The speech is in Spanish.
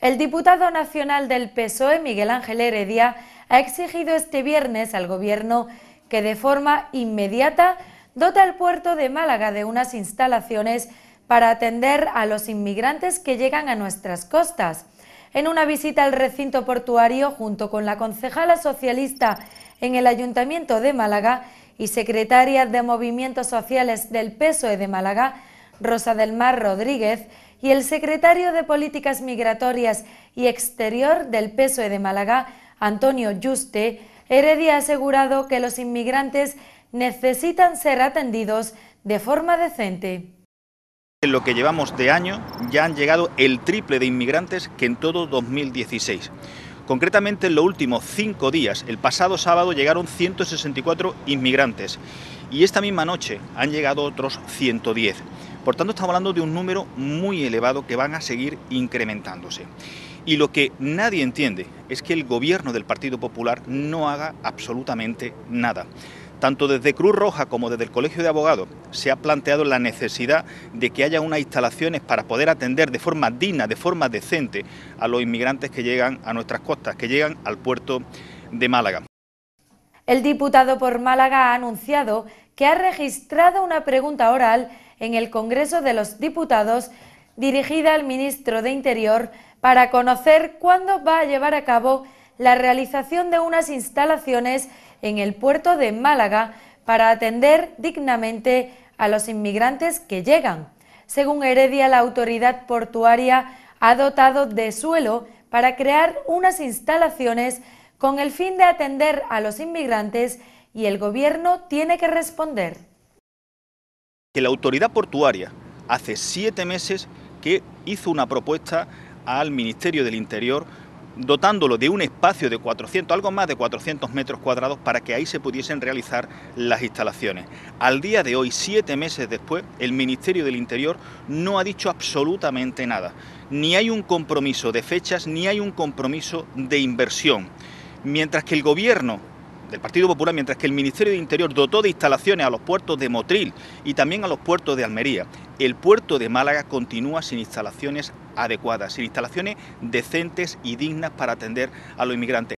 El diputado nacional del PSOE, Miguel Ángel Heredia, ha exigido este viernes al Gobierno que de forma inmediata dote al puerto de Málaga de unas instalaciones para atender a los inmigrantes que llegan a nuestras costas. En una visita al recinto portuario, junto con la concejala socialista en el Ayuntamiento de Málaga y secretaria de Movimientos Sociales del PSOE de Málaga, Rosa del Mar Rodríguez, y el secretario de Políticas Migratorias y Exterior del PSOE de Málaga, Antonio Juste, Heredia ha asegurado que los inmigrantes necesitan ser atendidos de forma decente. En lo que llevamos de año ya han llegado el triple de inmigrantes que en todo 2016. Concretamente en los últimos cinco días, el pasado sábado llegaron 164 inmigrantes y esta misma noche han llegado otros 110. Por tanto, estamos hablando de un número muy elevado que van a seguir incrementándose. Y lo que nadie entiende es que el gobierno del Partido Popular no haga absolutamente nada. Tanto desde Cruz Roja como desde el Colegio de Abogados se ha planteado la necesidad de que haya unas instalaciones para poder atender de forma digna, de forma decente, a los inmigrantes que llegan a nuestras costas, que llegan al puerto de Málaga. El diputado por Málaga ha anunciado que ha registrado una pregunta oral en el Congreso de los Diputados dirigida al ministro de Interior para conocer cuándo va a llevar a cabo la realización de unas instalaciones en el puerto de Málaga para atender dignamente a los inmigrantes que llegan. Según Heredia, la autoridad portuaria ha dotado de suelo para crear unas instalaciones con el fin de atender a los inmigrantes y el gobierno tiene que responder. Que la autoridad portuaria hace siete meses que hizo una propuesta al Ministerio del Interior dotándolo de un espacio de 400, algo más de 400 metros cuadrados para que ahí se pudiesen realizar las instalaciones. Al día de hoy, siete meses después, el Ministerio del Interior no ha dicho absolutamente nada. Ni hay un compromiso de fechas, ni hay un compromiso de inversión. Mientras que el gobierno del Partido Popular, mientras que el Ministerio de Interior dotó de instalaciones a los puertos de Motril y también a los puertos de Almería, el puerto de Málaga continúa sin instalaciones adecuadas, sin instalaciones decentes y dignas para atender a los inmigrantes.